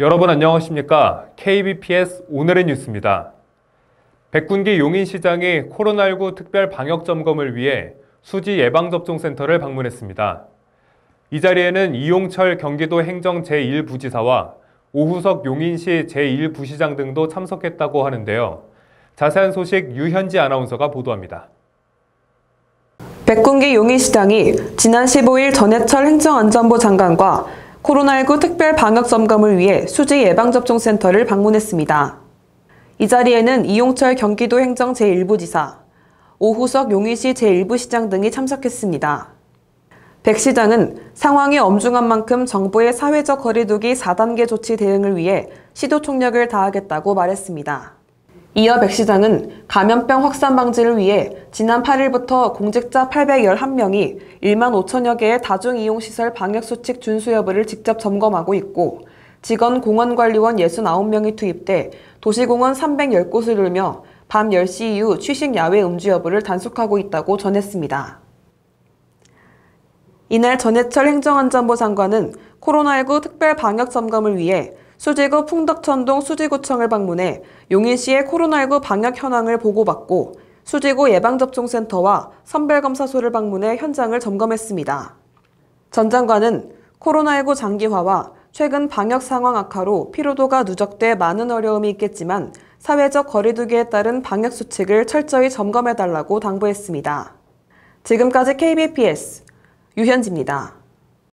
여러분 안녕하십니까? KBPS 오늘의 뉴스입니다. 백군기 용인시장이 코로나19 특별 방역 점검을 위해 수지 예방접종센터를 방문했습니다. 이 자리에는 이용철 경기도 행정 제1부지사와 오후석 용인시 제1부시장 등도 참석했다고 하는데요. 자세한 소식 유현지 아나운서가 보도합니다. 백군기 용인시장이 지난 15일 전해철 행정안전부 장관과 코로나19 특별 방역 점검을 위해 수지 예방접종센터를 방문했습니다. 이 자리에는 이용철 경기도 행정 제1부지사, 오후석 용인시 제1부시장 등이 참석했습니다. 백 시장은 상황이 엄중한 만큼 정부의 사회적 거리두기 4단계 조치 대응을 위해 시도 총력을 다하겠다고 말했습니다. 이어 백 시장은 감염병 확산 방지를 위해 지난 8일부터 공직자 811명이 1만 5천여 개의 다중이용시설 방역수칙 준수 여부를 직접 점검하고 있고 직원 공원관리원 69명이 투입돼 도시공원 310곳을 돌며 밤 10시 이후 취식 야외 음주 여부를 단속하고 있다고 전했습니다. 이날 전해철 행정안전부 장관은 코로나19 특별 방역 점검을 위해 수지구 풍덕천동 수지구청을 방문해 용인시의 코로나19 방역 현황을 보고받고 수지구 예방접종센터와 선별검사소를 방문해 현장을 점검했습니다. 전 장관은 코로나19 장기화와 최근 방역 상황 악화로 피로도가 누적돼 많은 어려움이 있겠지만 사회적 거리두기에 따른 방역 수칙을 철저히 점검해달라고 당부했습니다. 지금까지 KBPS 유현지입니다.